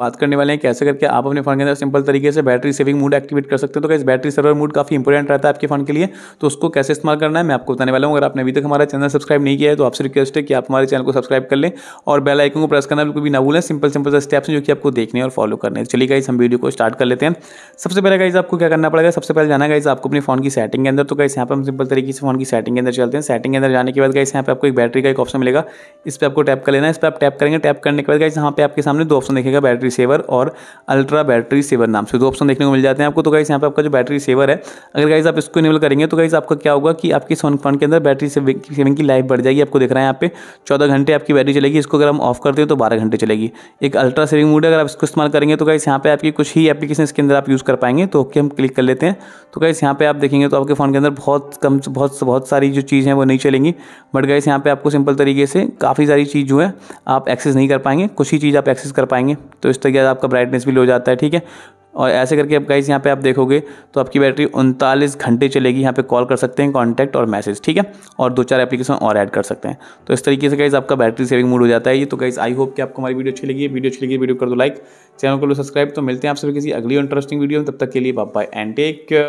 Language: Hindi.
बात करने वाले हैं कैसे करके आप अपने फ़ोन के अंदर सिंपल तरीके से बैटरी सेविंग मोड एक्टिवेट कर सकते हो तो कैसे बैटरी सर्वर मोड काफ़ी इंपॉर्टेंट रहता है आपके फ़ोन के लिए तो उसको कैसे इस्तेमाल करना है मैं आपको बताने वाला हूँ अगर आपने अभी तक हमारा चैनल सब्सक्राइब नहीं किया है तो आपसे रिक्वेस्ट है कि आप हमारे चैनल को सब्सक्राइब कर लें और बेल आइकन को प्रेस करना बिल्कुल भी ना भूलें सिंपल सिंपल स्टेप्स हैं जो कि आपको देखने और फॉलो करने हैं चलिए गाइज हम वीडियो को स्टार्ट कर लेते हैं सबसे पहले गाइज आपको क्या करना पड़ेगा सबसे पहले जाना गाइज आपको अपने फोन की सेटिंग के अंदर तो गाइज यहाँ पर हम सिंपल तरीके से फोन की सेटिंग के अंदर चलते हैं सेटिंग के अंदर जाने के बाद गाइस यहाँ पर आपको एक बैटरी का एक ऑप्शन मिलेगा इस पर आपको टैप कर लेना है इस पर आप टैप करेंगे टैप करने के बाद गाइस यहाँ पर आपके सामने दो ऑप्शन देखेगा बैटरी बैटरी सेवर और अल्ट्रा बैटरी सेवर नाम से दो ऑप्शन देखने को मिल जाते हैं आपको तो गाइस यहाँ पे आपका जो बैटरी सेवर है अगर गाइस आप इसको इनेबल करेंगे तो गाइस आपका क्या होगा कि आपके सोन फोन के अंदर बैटरी सेविंग की लाइफ बढ़ जाएगी आपको देख रहे हैं यहाँ पे चौदह घंटे आपकी बैटरी चलेगी इसको अगर हम ऑफ करते हैं तो बारह घंटे चलेगी एक अल्ट्रा सेविंग मूड अगर आप इसको इस्तेमाल करेंगे तो गाइस यहाँ पे आपकी कुछ ही एप्लीकेशन के अंदर आप यूज़ कर पाएंगे तो ओके हम क्लिक कर लेते हैं तो गाइस यहाँ पे आप देखेंगे तो आपके फ़ोन के अंदर बहुत कम बहुत बहुत सारी जो चीज़ हैं वो नहीं चलेंगी बट गाइस यहाँ पे आपको सिंपल तरीके से काफ़ी सारी चीज़ जो है आप एक्सेस नहीं कर पाएंगे कुछ ही चीज़ आप एक्सेस कर पाएंगे तो इस तरह आपका ब्राइटनेस भी लो जाता है ठीक है और ऐसे करके आप गाइस यहाँ पे आप देखोगे तो आपकी बैटरी उनतालीस घंटे चलेगी यहाँ पे कॉल कर सकते हैं कॉन्टैक्ट और मैसेज ठीक है और दो चार एप्लीकेशन और ऐड कर सकते हैं तो इस तरीके से गाइस आपका बैटरी सेविंग मूड हो जाता है ये तो गाइस आई होप कि आपको हमारी वीडियो अच्छी लगी वीडियो अच्छी लगी वीडियो कर दो लाइक चैनल को सब्सक्राइब तो मिलते हैं आप सभी किसी अगली इंटरेस्टिंग वीडियो में तब तक के लिए बाय एंड टेक केयर